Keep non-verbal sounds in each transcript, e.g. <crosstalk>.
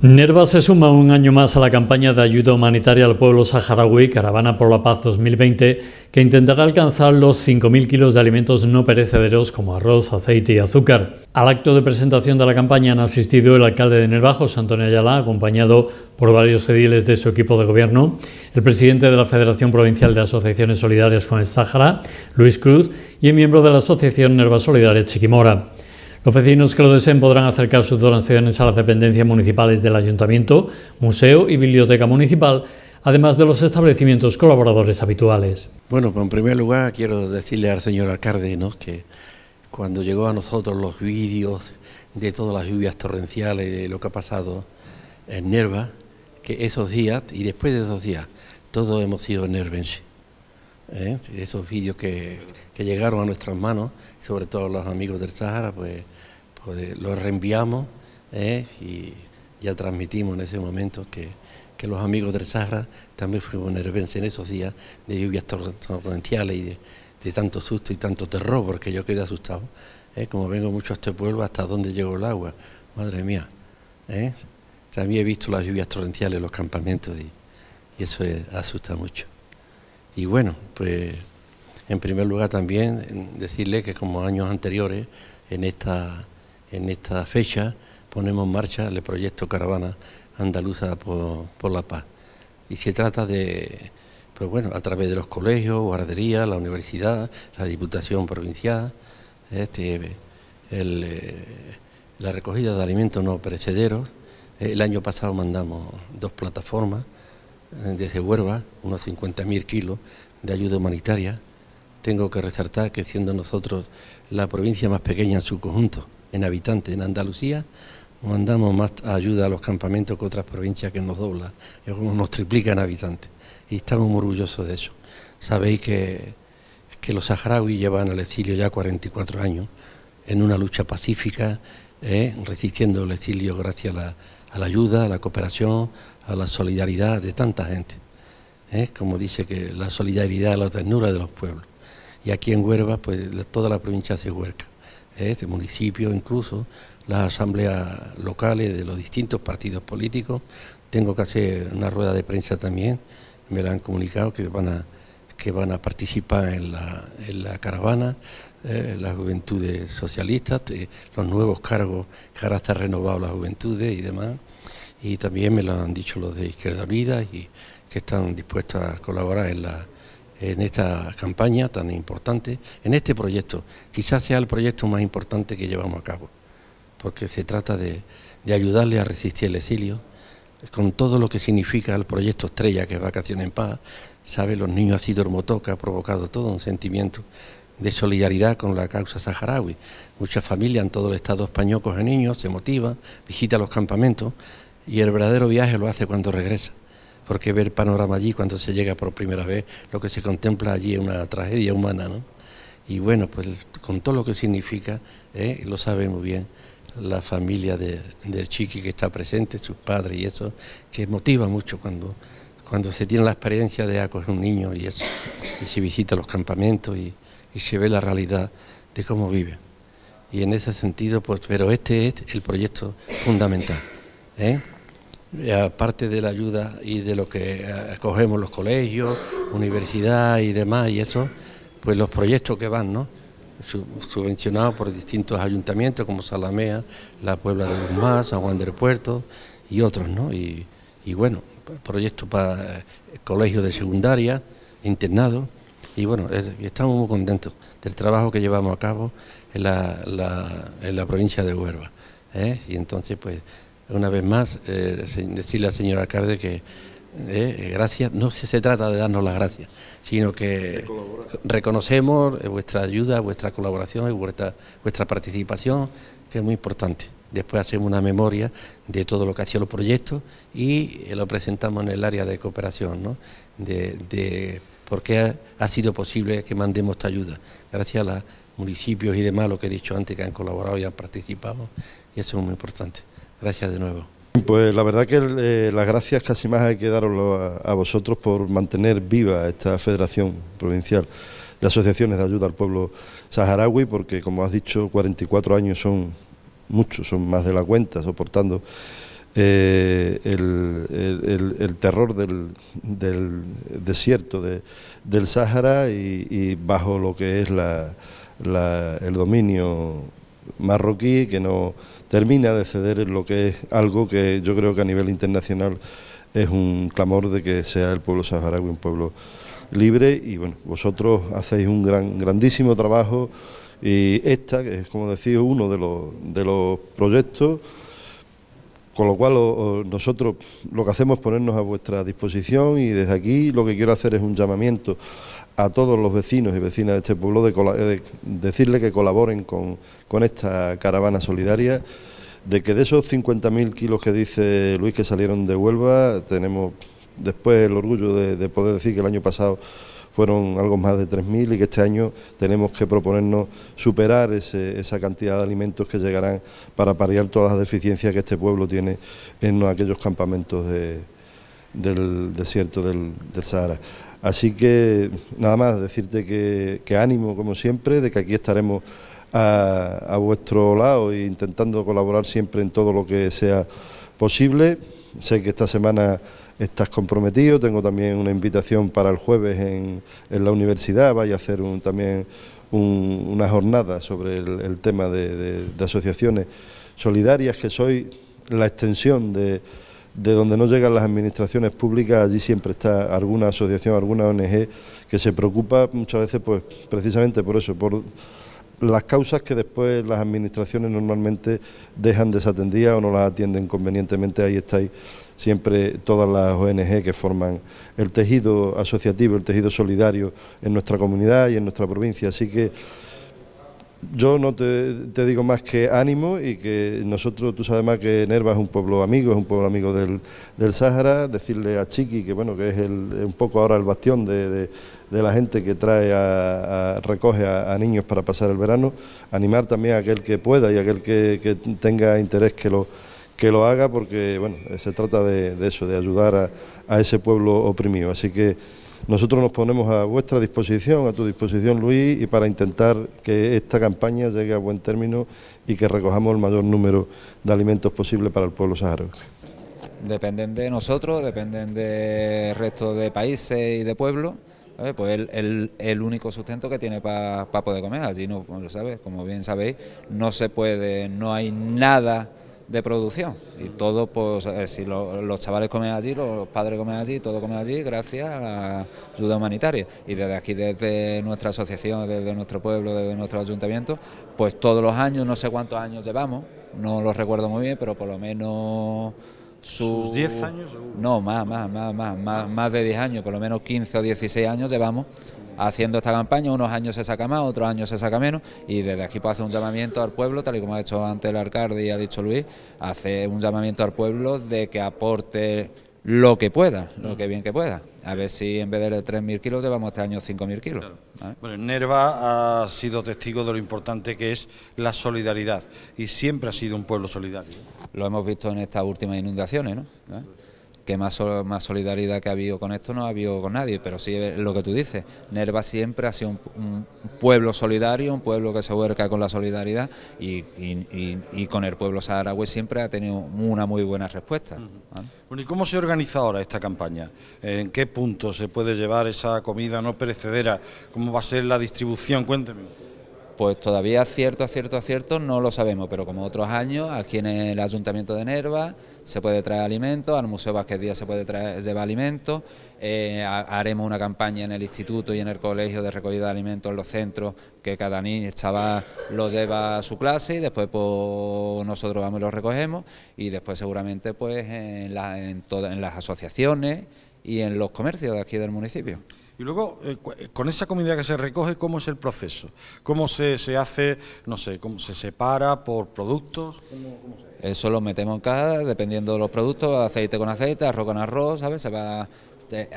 Nerva se suma un año más a la campaña de ayuda humanitaria al pueblo saharaui Caravana por la Paz 2020, que intentará alcanzar los 5.000 kilos de alimentos no perecederos como arroz, aceite y azúcar. Al acto de presentación de la campaña han asistido el alcalde de Nervajos, José Antonio Ayala, acompañado por varios ediles de su equipo de gobierno, el presidente de la Federación Provincial de Asociaciones Solidarias con el Sahara, Luis Cruz, y el miembro de la Asociación Nerva Solidaria Chiquimora. Los vecinos que lo deseen podrán acercar sus donaciones a las dependencias municipales del Ayuntamiento, Museo y Biblioteca Municipal, además de los establecimientos colaboradores habituales. Bueno, pues en primer lugar quiero decirle al señor alcalde que cuando llegó a nosotros los vídeos de todas las lluvias torrenciales, lo que ha pasado en Nerva, que esos días y después de esos días, todos hemos sido sí. ¿Eh? esos vídeos que, llegaron a nuestras manos, sobre todo los amigos del Sahara, pues, pues los reenviamos ¿eh? y ya transmitimos en ese momento que, que los amigos del Sahara también fuimos en esos días de lluvias torrenciales y de, tanto susto y tanto terror, porque yo quedé asustado. ¿eh? como vengo mucho a este pueblo, hasta dónde llegó el agua, madre mía. También he visto las lluvias torrenciales en los campamentos y, eso asusta mucho. Y bueno, pues en primer lugar también decirle que como años anteriores, en esta, en esta fecha ponemos en marcha el proyecto Caravana Andaluza por, la Paz. Y se trata de, pues bueno, a través de los colegios, guarderías, la universidad, la Diputación Provincial, este, eh, la recogida de alimentos no perecederos. Eh, el año pasado mandamos dos plataformas desde Huerva, unos 50.000 kilos de ayuda humanitaria. Tengo que resaltar que siendo nosotros la provincia más pequeña en su conjunto, en habitantes, en Andalucía, mandamos más ayuda a los campamentos que otras provincias que nos doblan, nos eh, nos triplican habitantes. Y estamos muy orgullosos de eso. Sabéis que, que los saharauis llevan al exilio ya 44 años en una lucha pacífica, eh, resistiendo el exilio gracias a la a la ayuda, a la cooperación, a la solidaridad de tanta gente. ¿eh? Como dice que la solidaridad es la ternura de los pueblos. Y aquí en Huerva, pues toda la provincia hace Huerca. ¿eh? Este municipio, incluso las asambleas locales de los distintos partidos políticos. Tengo que hacer una rueda de prensa también. Me la han comunicado que van a que van a participar en la, en la caravana, eh, las juventudes socialistas, eh, los nuevos cargos que ahora renovado las juventudes y demás. Y también me lo han dicho los de Izquierda Unida y que están dispuestos a colaborar en la en esta campaña tan importante, en este proyecto. Quizás sea el proyecto más importante que llevamos a cabo, porque se trata de, de ayudarle a resistir el exilio, con todo lo que significa el proyecto estrella, que es Vacaciones en Paz, sabe, los niños sido Motoca ha provocado todo un sentimiento de solidaridad con la causa saharaui. Muchas familias en todo el Estado español cogen niños, se motiva, visita los campamentos y el verdadero viaje lo hace cuando regresa, porque ver panorama allí cuando se llega por primera vez, lo que se contempla allí es una tragedia humana, ¿no? Y bueno, pues con todo lo que significa, ¿eh? lo sabe muy bien la familia de, del chiqui que está presente, sus padres y eso, que motiva mucho cuando, cuando se tiene la experiencia de acoger un niño y eso, y se visita los campamentos y, y se ve la realidad de cómo vive. Y en ese sentido, pues, pero este es el proyecto fundamental. ¿eh? Aparte de la ayuda y de lo que eh, acogemos los colegios, universidad y demás y eso, pues los proyectos que van, ¿no? subvencionado por distintos ayuntamientos como Salamea, la Puebla de los Más, San Juan del Puerto y otros, ¿no? Y, bueno, proyecto para eh, colegios de secundaria, internado y bueno, estamos muy contentos del trabajo que llevamos a cabo en la, provincia de Huerva. ¿eh? Y entonces, pues, una vez más, eh, decirle la señora alcalde que eh, gracias, no se trata de darnos las gracias, sino que reconocemos eh, vuestra ayuda, vuestra colaboración y vuestra, vuestra participación, que es muy importante. Después hacemos una memoria de todo lo que ha sido el y eh, lo presentamos en el área de cooperación, ¿no? de, por qué ha, ha, sido posible que mandemos esta ayuda. Gracias a los municipios y demás, lo que he dicho antes, que han colaborado y han participado, y eso es muy importante. Gracias de nuevo. Pues la verdad que eh, las gracias casi más hay que daros a, vosotros por mantener viva esta Federación Provincial de Asociaciones de Ayuda al Pueblo Saharaui, porque como has dicho, 44 años son muchos, son más de la cuenta, soportando eh, el, terror del, desierto del Sahara y, bajo lo que es la, el dominio marroquí, que no termina de ceder en lo que es algo que yo creo que a nivel internacional es un clamor de que sea el pueblo saharaui un pueblo libre y bueno, vosotros hacéis un gran, grandísimo trabajo y esta, que es como decía uno de los, de los proyectos con lo cual nosotros lo que hacemos es ponernos a vuestra disposición y desde aquí lo que quiero hacer es un llamamiento a todos los vecinos y vecinas de este pueblo de, decirles decirle que colaboren con, con esta caravana solidaria de que de esos 50.000 kilos que dice Luis que salieron de Huelva, tenemos después el orgullo de, poder decir que el año pasado fueron algo más de 3.000 y que este año tenemos que proponernos superar esa cantidad de alimentos que llegarán para paliar todas las deficiencias que este pueblo tiene en aquellos campamentos del desierto del, Sahara. Así que nada más decirte que, ánimo como siempre, de que aquí estaremos a, a, vuestro lado e intentando colaborar siempre en todo lo que sea posible. Sé que esta semana estás comprometido. Tengo también una invitación para el jueves en, en la universidad, vaya a hacer un, también una jornada sobre el, tema de, asociaciones solidarias, que soy la extensión de, de donde no llegan las administraciones públicas, allí siempre está alguna asociación, alguna ONG que se preocupa muchas veces pues precisamente por eso, por las causas que después las administraciones normalmente dejan desatendidas o no las atienden convenientemente, ahí estáis siempre todas las ONG que forman el tejido asociativo, el tejido solidario en nuestra comunidad y en nuestra provincia. Así que yo no te, digo más que ánimo y que nosotros, tú sabes más que Nerva es un pueblo amigo, es un pueblo amigo del, del Sáhara, decirle a Chiqui que bueno, que es el, un poco ahora el bastión de, de, la gente que trae a, recoge a, niños para pasar el verano, animar también a aquel que pueda y aquel que, que tenga interés que lo que lo haga porque bueno, se trata de, eso, de ayudar a, ese pueblo oprimido. Así que nosotros nos ponemos a vuestra disposición, a tu disposición Luis, y para intentar que esta campaña llegue a buen término y que recojamos el mayor número de alimentos posible para el pueblo saharaui. Dependen de nosotros, dependen del resto de países y de pueblos pues el, el, único sustento que tiene para pa poder comer. Allí no, lo pues, sabes, como bien sabéis, no se puede, no hay nada de producción. Y todo, pues eh, si los chavales comen allí, los padres comen allí, todo comen allí gracias a la ayuda humanitaria. Y desde aquí, desde nuestra asociación, desde nuestro pueblo, desde nuestro ayuntamiento, pues todos los años, no sé cuántos años llevamos, no los recuerdo muy bien, pero por lo menos... sus 10 años? No, más, más, más, más, más, más de 10 años, por lo menos 15 o 16 años llevamos haciendo esta campaña. Unos años se saca más, otros años se saca menos y desde aquí pues, hace un llamamiento al pueblo, tal y como ha hecho antes el alcalde y ha dicho Luis, ...hace un llamamiento al pueblo de que aporte lo que pueda, lo que bien que pueda. A ver si en vez de 3.000 kilos llevamos este año 5.000 kilos. Bueno, Nerva ha sido testigo de lo importante que es la solidaridad y siempre ha sido un pueblo solidario. Lo hemos visto en estas últimas inundaciones, ¿no? ¿Eh? que más, más solidaridad que ha habido con esto no ha habido con nadie, pero sí eh, lo que tú dices, Nerva siempre ha sido un, pueblo solidario, un pueblo que se huerca con la solidaridad y, con el pueblo saharaui siempre ha tenido una muy buena respuesta. Bueno, ¿y cómo se organiza ahora esta campaña? ¿En qué punto se puede llevar esa comida no perecedera? ¿Cómo va a ser la distribución? Cuénteme. Pues todavía cierto, cierto, cierto no lo sabemos, pero como otros años, aquí en el Ayuntamiento de Nerva se puede traer alimentos, al Museo Vázquez Díaz se puede traer, llevar alimentos, eh, haremos una campaña en el instituto y en el colegio de recogida de alimentos en los centros, que cada niño, lo lleva a su clase y después pues, nosotros vamos y lo recogemos y después seguramente pues en, en las asociaciones y en los comercios de aquí del municipio. Y luego, eh, eh, con esa comida que se recoge, ¿cómo es el proceso? ¿Cómo se, hace, no sé, cómo se separa por productos? Eso lo metemos en dependiendo de los productos, aceite con aceite, arroz con arroz, ¿sabes? Se va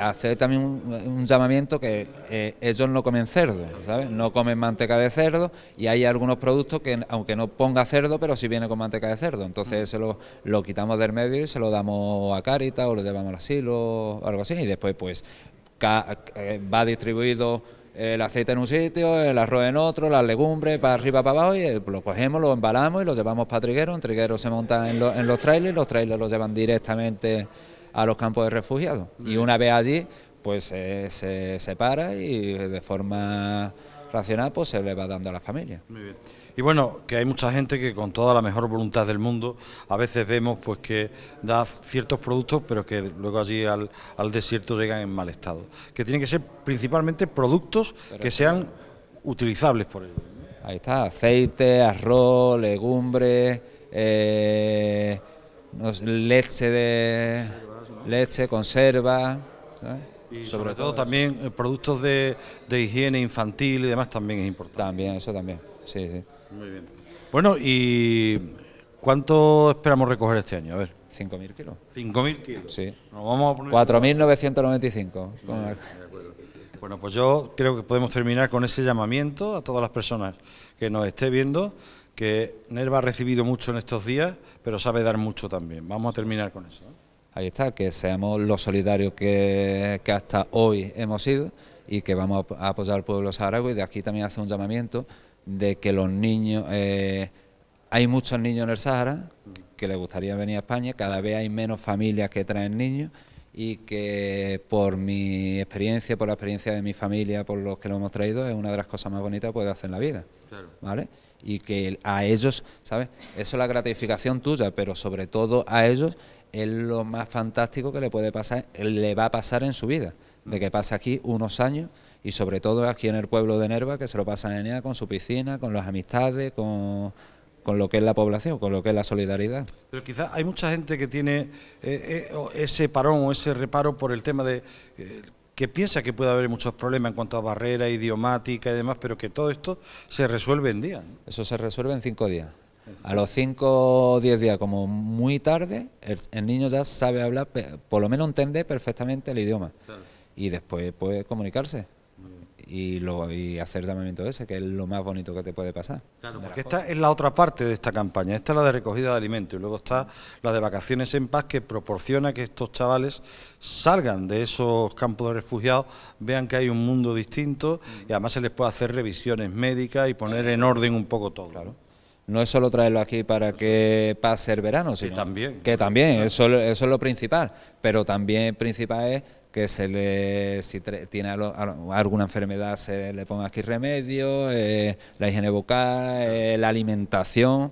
a hacer también un, llamamiento que eh, ellos no comen cerdo, ¿sabes? No comen manteca de cerdo y hay algunos productos que, aunque no ponga cerdo, pero sí viene con manteca de cerdo. Entonces mm. se lo, lo quitamos del medio y se lo damos a carita o lo llevamos al asilo o algo así. Y después, pues, eh, va distribuido el aceite en un sitio, el arroz en otro, las legumbres para arriba, para abajo, y eh, lo cogemos, lo embalamos y lo llevamos para Triguero. En Triguero se monta en, los trailers, los trailers los llevan directamente a los campos de refugiados. Y una vez allí, pues eh, se separa y de forma racional pues se le va dando a la familia. Muy bien. Y bueno, que hay mucha gente que con toda la mejor voluntad del mundo, a veces vemos pues que da ciertos productos, pero que luego allí al, desierto llegan en mal estado. Que tienen que ser principalmente productos que sean utilizables por ellos. Ahí está, aceite, arroz, legumbres, eh, leche de leche, conserva. Y sobre, todo, también eh, productos de, de higiene infantil y demás también es importante. También, eso también, sí, sí. Muy bien. Bueno, ¿y cuánto esperamos recoger este año? A ver. 5.000 kilos. 5.000 kilos. Sí. Nos vamos a poner 4.995. bueno, pues yo creo que podemos terminar con ese llamamiento a todas las personas que nos esté viendo, que Nerva ha recibido mucho en estos días, pero sabe dar mucho también. Vamos a terminar con eso. Ahí está, que seamos los solidarios que, hasta hoy hemos sido y que vamos a apoyar al pueblo saharaui. De aquí también hace un llamamiento de que los niños, eh, hay muchos niños en el Sahara que les gustaría venir a España, cada vez hay menos familias que traen niños y que por mi experiencia, por la experiencia de mi familia, por los que lo hemos traído, es una de las cosas más bonitas que puede hacer en la vida. ¿Vale? Y que a ellos, ¿sabes? Eso es la gratificación tuya, pero sobre todo a ellos es lo más fantástico que le puede pasar, le va a pasar en su vida, de que pasa aquí unos años y sobre todo aquí en el pueblo de Nerva, que se lo pasa en con su piscina, con las amistades, con, lo que es la población, con lo que es la solidaridad. Pero quizás hay mucha gente que tiene eh, eh, ese parón o ese reparo por el tema de... Eh, que piensa que puede haber muchos problemas en cuanto a barreras, idiomática y demás, pero que todo esto se resuelve en días. Eso se resuelve en cinco días. A los cinco o diez días, como muy tarde, el, niño ya sabe hablar, por lo menos entender perfectamente el idioma. Y después puede comunicarse y, lo, y hacer llamamiento ese, que es lo más bonito que te puede pasar. porque esta es la otra parte de esta campaña, esta es la de recogida de alimentos y luego está la de vacaciones en paz que proporciona que estos chavales salgan de esos campos de refugiados, vean que hay un mundo distinto y mm. además se les puede hacer revisiones médicas y poner en orden un poco todo. Claro no es solo traerlo aquí para que pase el verano, sino que también, que también eso, eso es lo principal, pero también principal es que se le, si tiene alguna enfermedad se le ponga aquí remedio, eh, la higiene bucal, eh, la alimentación,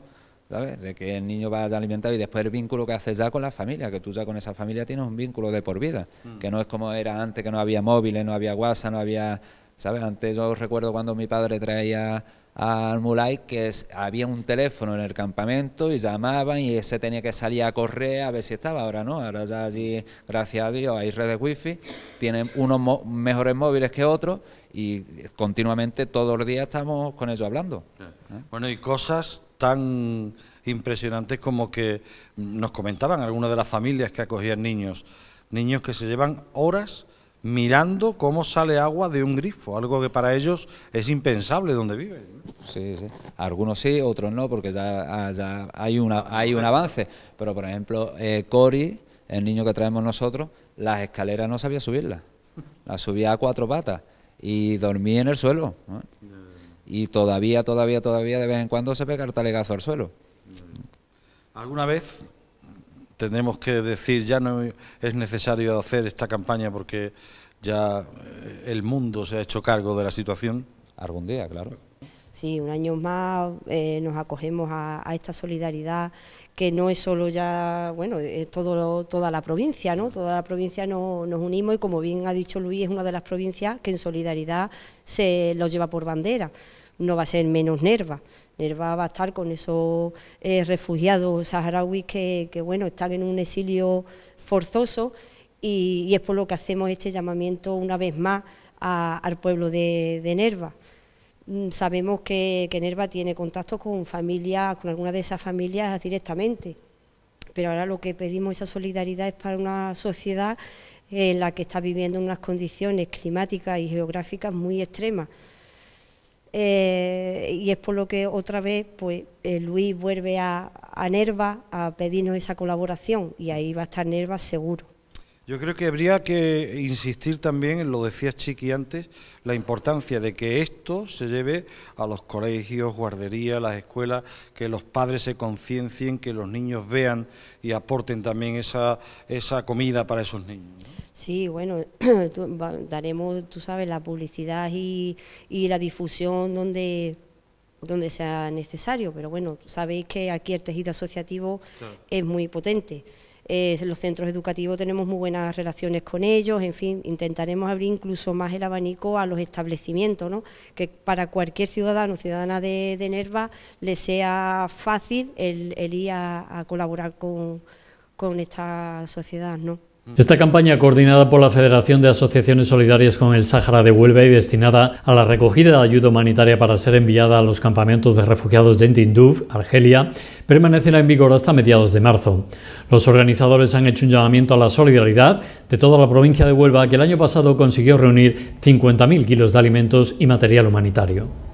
¿sabes? De que el niño vaya alimentado y después el vínculo que haces ya con la familia, que tú ya con esa familia tienes un vínculo de por vida, mm. que no es como era antes, que no había móviles, no había WhatsApp, no había, ¿sabes? Antes yo recuerdo cuando mi padre traía al Mulay que había un teléfono en el campamento y llamaban y ese tenía que salir a correr a ver si estaba. Ahora no, ahora ya allí, gracias a Dios, hay redes wifi, tienen unos mejores móviles que otros y continuamente todos los días estamos con ellos hablando. ¿Eh? Bueno, y cosas tan impresionantes como que nos comentaban algunas de las familias que acogían niños, niños que se llevan horas mirando cómo sale agua de un grifo, algo que para ellos es impensable donde viven. Sí, sí. Algunos sí, otros no, porque ah, ya, hay, una, hay un avance. Pero, por ejemplo, eh, Cory, Cori, el niño que traemos nosotros, las escaleras no sabía subirlas. Las subía a cuatro patas y dormía en el suelo. Y todavía, todavía, todavía de vez en cuando se pega el talegazo al suelo. ¿Alguna vez tendremos que decir ya no es necesario hacer esta campaña porque ya eh, el mundo se ha hecho cargo de la situación. Algún claro. Sí, un año más eh, nos acogemos a, esta solidaridad que no es solo ya, bueno, es todo, toda la provincia, ¿no? Toda la provincia nos unimos y como bien ha dicho Luis, es una de las provincias que en solidaridad se lo lleva por bandera. No va a ser menos Nerva, Nerva va a estar con esos eh, refugiados saharauis que, bueno, están en un exilio forzoso y, es por lo que hacemos este llamamiento una vez más al pueblo de, Nerva mm, sabemos que, Nerva tiene contacto con familias, con algunas de esas familias directamente. Pero ahora lo que pedimos esa solidaridad es para una sociedad en la que está viviendo unas condiciones climáticas y geográficas muy extremas. Eh, y es por lo que otra vez pues eh, Luis vuelve a, a Nerva a pedirnos esa colaboración y ahí va a estar Nerva seguro. Yo creo que habría que insistir también, en lo decías Chiqui antes, la importancia de que esto se lleve a los colegios, guarderías, las escuelas, que los padres se conciencien, que los niños vean y aporten también esa, esa comida para esos niños. Sí, bueno, <clears throat> daremos, tú sabes, la publicidad y, la difusión donde donde sea necesario, pero bueno, sabéis que aquí el tejido asociativo es muy potente. Eh, los centros educativos tenemos muy buenas relaciones con ellos, en fin, intentaremos abrir incluso más el abanico a los establecimientos, ¿no? que para cualquier ciudadano o ciudadana de, Nerva le sea fácil el, ir a, colaborar con, con esta sociedad. ¿no? Esta campaña, coordinada por la Federación de Asociaciones Solidarias con el Sáhara de Huelva y destinada a la recogida de ayuda humanitaria para ser enviada a los campamentos de refugiados de Tindouf, Argelia, permanecerá en vigor hasta mediados de marzo. Los organizadores han hecho un llamamiento a la solidaridad de toda la provincia de Huelva, que el año pasado consiguió reunir 50.000 kilos de alimentos y material humanitario.